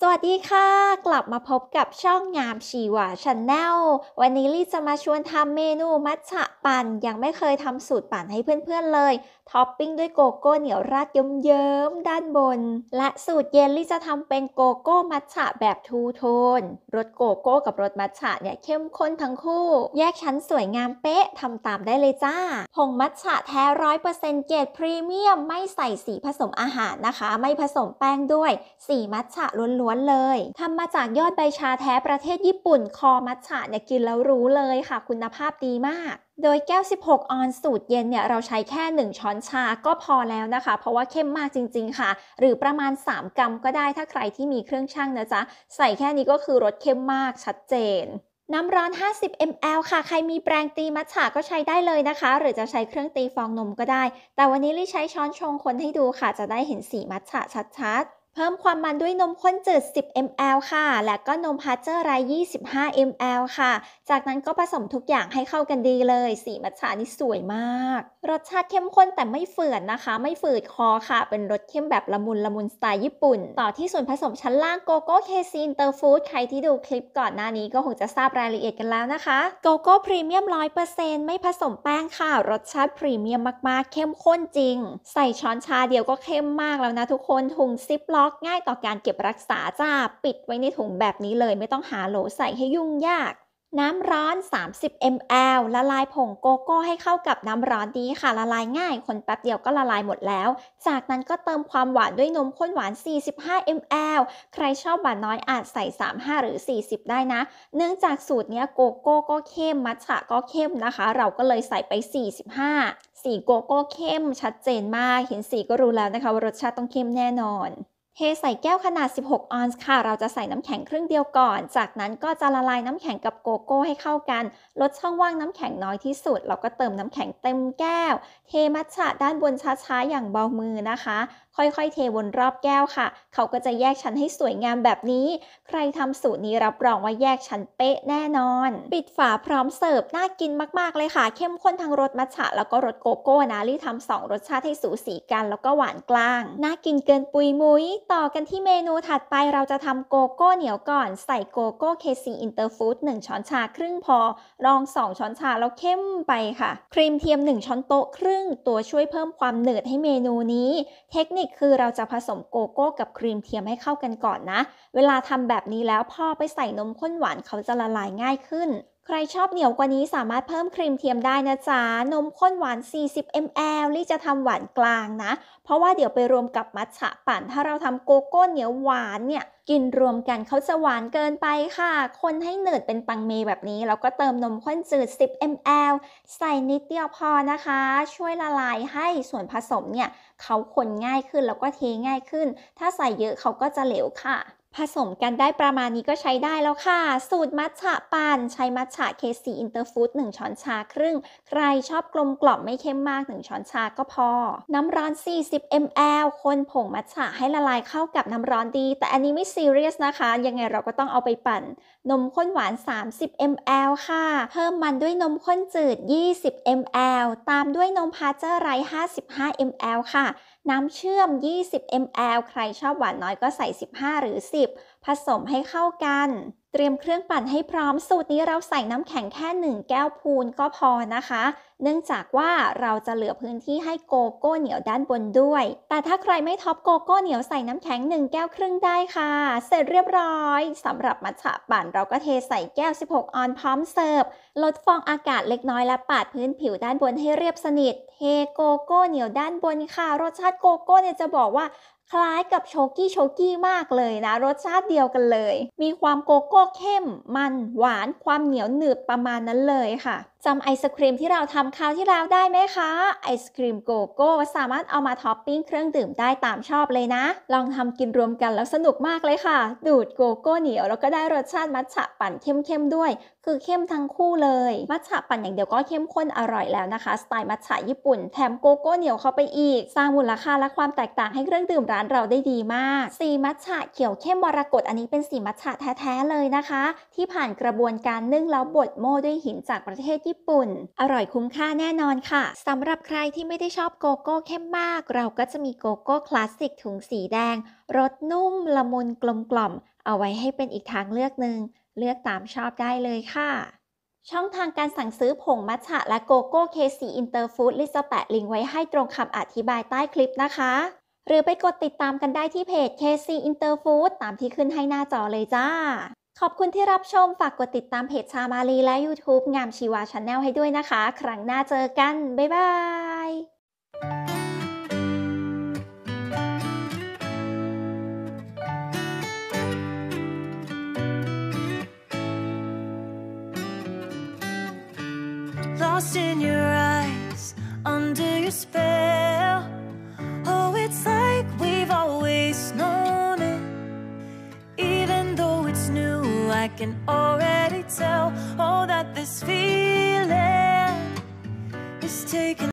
สวัสดีค่ะกลับมาพบกับช่องงามชีวาชาแนลวันนี้ลี่จะมาชวนทำเมนูมัทฉะปั่นยังไม่เคยทำสูตรปั่นให้เพื่อนๆเลยท็อปปิ้งด้วยโกโก้เหนียวราดเยิ้มๆด้านบนและสูตรเย็นลี่จะทำเป็นโกโก้มัทฉะแบบ ทูโทนรสโกโก้กับรสมัทฉะเนี่ย เข้มข้นทั้งคู่ แยกชั้นสวยงามเป๊ะทำตามได้เลยจ้าผงมัทฉะแท้ร้อยเปอร์เซ็นต์เกรดพรีเมียมไม่ใส่สีผสมอาหารนะคะไม่ผสมแป้งด้วย สีมัทฉะล้วนวนๆเลยทำมาจากยอดใบชาแท้ประเทศญี่ปุ่น คอมัทฉะเนี่ยกินแล้วรู้เลยค่ะคุณภาพดีมาก โดยแก้ว 16 ออนสูตรเย็นเนี่ยเราใช้แค่ 1 ช้อนชาก็พอแล้วนะคะ เพราะว่าเข้มมากจริงๆค่ะ หรือประมาณ 3 กรัมก็ได้ถ้าใครที่มีเครื่องชั่งนะจ๊ะ ใส่แค่นี้ก็คือรสเข้มมากชัดเจน น้ำร้อน 50 ml ค่ะใครมีแปรงตีมัทฉะก็ใช้ได้เลยนะคะ หรือจะใช้เครื่องตีฟองนมก็ได้ แต่วันนี้ลี่ใช้ช้อนชงคนให้ดูค่ะ จะได้เห็นสีมัทฉะชัด ๆเพิ่มความมันด้วยนมข้นจืด 10 ml ค่ะ และก็นมพาชเจอร์ไร 25 ml ค่ะ จากนั้นก็ผสมทุกอย่างให้เข้ากันดีเลย สีมัทฉานี่สวยมาก รสชาติเข้มข้นแต่ไม่เฝื่อนนะคะ ไม่ฝืดคอค่ะ เป็นรสเข้มแบบละมุนละมุนสไตล์ญี่ปุ่น ต่อที่ส่วนผสมชั้นล่างโกโก้เคซีนเตอร์ฟู้ดใครที่ดูคลิปก่อนหน้านี้ก็คงจะทราบรายละเอียดกันแล้วนะคะโกโก้พรีเมียมร้อยเปอร์เซ็นต์ไม่ผสมแป้งค่ะ รสชาติพรีเมียมมากๆเข้มข้นจริง ใส่ช้อนชาเดียวก็เข้มมากแล้วนะทุกคนถุงซิปล็ออกง่ายต่อการเก็บรักษาจ้าปิดไว้ในถุงแบบนี้เลย ไม่ต้องหาโหลใส่ให้ยุ่งยาก น้ำร้อน 30 ml ละลายผงโกโก้ ให้เข้ากับน้ำร้อนดีค่ะละลายง่าย คนแป๊บเดียวก็ละลายหมดแล้ว จากนั้นก็เติมความหวานด้วยนมข้นหวาน 45 ml ใครชอบหวานน้อยอาจใส่ 35 หรือ 40 ได้นะ เนื่องจากสูตรนี้โกโก้ก็เข้ม มัทฉะก็เข้มนะคะ เราก็เลยใส่ไป45สีโกโก้เข้มชัดเจนมากเห็นสีก็รู้แล้วนะคะว่ารสชาติต้องเข้มแน่นอนเทใส่แก้วขนาด 16 ออนซ์ ค่ะ เราจะใส่น้ำแข็งครึ่งเดียวก่อน จากนั้นก็จะละลายน้ำแข็งกับโกโก้ให้เข้ากัน ลดช่องว่างน้ำแข็งน้อยที่สุด เราก็เติมน้ำแข็งเต็มแก้ว เทมัทฉะด้านบนช้าๆ อย่างเบามือนะคะ ค่อยๆ เทวนรอบแก้วค่ะ เขาก็จะแยกชั้นให้สวยงามแบบนี้ ใครทำสูตรนี้รับรองว่าแยกชั้นเป๊ะแน่นอน ปิดฝาพร้อมเสิร์ฟน่ากินมากๆ เลยค่ะ เข้มข้นทั้งรสมัทฉะแล้วก็รสโกโก้นะ รีทำสองรสชาติให้สูสีกันแล้วก็หวานกลาง น่ากินเกินปุยมุย้ยต่อกันที่เมนูถัดไปเราจะทำโกโก้เหนียวก่อน ใส่โกโก้เคซีอินเตอร์ฟู้ด1ช้อนชาครึ่งพอ รอง 2 ช้อนชาแล้วเข้มไปค่ะ ครีมเทียม 1 ช้อนโต๊ะครึ่ง ตัวช่วยเพิ่มความหนืดให้เมนูนี้ เทคนิคคือเราจะผสมโกโก้กับครีมเทียมให้เข้ากันก่อนนะ เวลาทำแบบนี้แล้วพอไปใส่นมข้นหวานเขาจะละลายง่ายขึ้นใครชอบเหนียวกว่านี้สามารถเพิ่มครีมเทียมได้นะจ๊ะ นมข้นหวาน 40 ml ลี่จะทำหวานกลางนะ เพราะว่าเดี๋ยวไปรวมกับมัทฉะปั่น ถ้าเราทำโกโก้เหนียวหวานเนี่ย กินรวมกันเขาจะหวานเกินไปค่ะ คนให้เนืดเป็นปังเมแบบนี้ แล้วก็เติมนมข้นจืด 10 ml ใส่นิดเดียวพอนะคะ ช่วยละลายให้ส่วนผสมเนี่ยเขาคนง่ายขึ้นแล้วก็เทง่ายขึ้น ถ้าใส่เยอะเขาก็จะเหลวค่ะผสมกันได้ประมาณนี้ก็ใช้ได้แล้วค่ะ สูตรมัทฉะปัน่นใช้มัทฉะเคซีอินเตอร์ฟู้ด1ช้อนชาครึ่ง ใครชอบกลมกล่อมไม่เข้มมาก 1 ช้อนชาก็พอ น้ำร้อน 40 ml คนผงมัทฉะให้ละลายเข้ากับน้ำร้อนดี แต่อันนี้ไม่ซีเรียสนะคะ ยังไงเราก็ต้องเอาไปปั่น นมข้นหวาน 30 ml ค่ะ เพิ่มมันด้วยนมข้นจืด 20 ml ตามด้วยนมพาเจอร์ไร55 ml ค่ะน้ำเชื่อม 20 ml ใครชอบหวานน้อยก็ใส่ 15 หรือ 10 ผสมให้เข้ากัน เตรียมเครื่องปั่นให้พร้อม สูตรนี้เราใส่น้ำแข็งแค่ 1 แก้วพูนก็พอนะคะเนื่องจากว่าเราจะเหลือพื้นที่ให้โกโก้เหนียวด้านบนด้วย แต่ถ้าใครไม่ท็อปโกโก้เหนียวใส่น้ำแข็ง1แก้วครึ่งได้ค่ะ เสร็จเรียบร้อยสำหรับมัทฉะปั่นเราก็เทใส่แก้ว 16 ออนพร้อมเสิร์ฟลดฟองอากาศเล็กน้อยและปาดพื้นผิวด้านบนให้เรียบสนิท เทโกโก้เหนียวด้านบนค่ะ รสชาติโกโก้เนี่ยจะบอกว่าคล้ายกับโชกี้โชกี้มากเลยนะรสชาติเดียวกันเลย มีความโกโก้เข้ม มันหวานความเหนียวหนืบประมาณนั้นเลยค่ะจำไอศครีมที่เราทำคราวที่แล้วได้ไหมคะ ไอศครีมโกโก้สามารถเอามาท็อปปิ้งเครื่องดื่มได้ตามชอบเลยนะ ลองทำกินรวมกันแล้วสนุกมากเลยค่ะ ดูดโกโก้เหนียวแล้วก็ได้รสชาติมัทฉะปั่นเข้มๆด้วยคือเข้มทั้งคู่เลย มัทฉะปั่นอย่างเดียวก็เข้มข้นอร่อยแล้วนะคะสไตล์มัทฉะญี่ปุ่น แถมโกโก้เหนียวเข้าไปอีกสร้างมูลค่าและความแตกต่างให้เครื่องดื่มร้านเราได้ดีมาก สีมัทฉะเขียวเข้มมรกตอันนี้เป็นสีมัทฉะแท้ๆเลยนะคะ ที่ผ่านกระบวนการนึ่งแล้วบดโม่ด้วยหินจากประเทศญี่ปุ่น อร่อยคุ้มค่าแน่นอนค่ะ สำหรับใครที่ไม่ได้ชอบโกโก้เข้มมาก เราก็จะมีโกโก้คลาสสิกถุงสีแดงรสนุ่มละมุนกลมกล่อมเอาไว้ให้เป็นอีกทางเลือกหนึ่งเลือกตามชอบได้เลยค่ะ ช่องทางการสั่งซื้อผงมัทฉะและโกโก้เคซีอินเตอร์ฟู้ดลิสต์แปะลิงก์ไว้ให้ตรงคำอธิบายใต้คลิปนะคะ หรือไปกดติดตามกันได้ที่เพจ KC Interfood ตามที่ขึ้นให้หน้าจอเลยจ้า ขอบคุณที่รับชมฝากกดติดตามเพจชามาลีและ YouTube งามชีวาชาแนลให้ด้วยนะคะ ครั้งหน้าเจอกัน บ๊ายบาย lost in your eyes, under your spell. Oh, it's like we've always known it. Even though it's new, I can already tell. Oh, that this feeling is taking.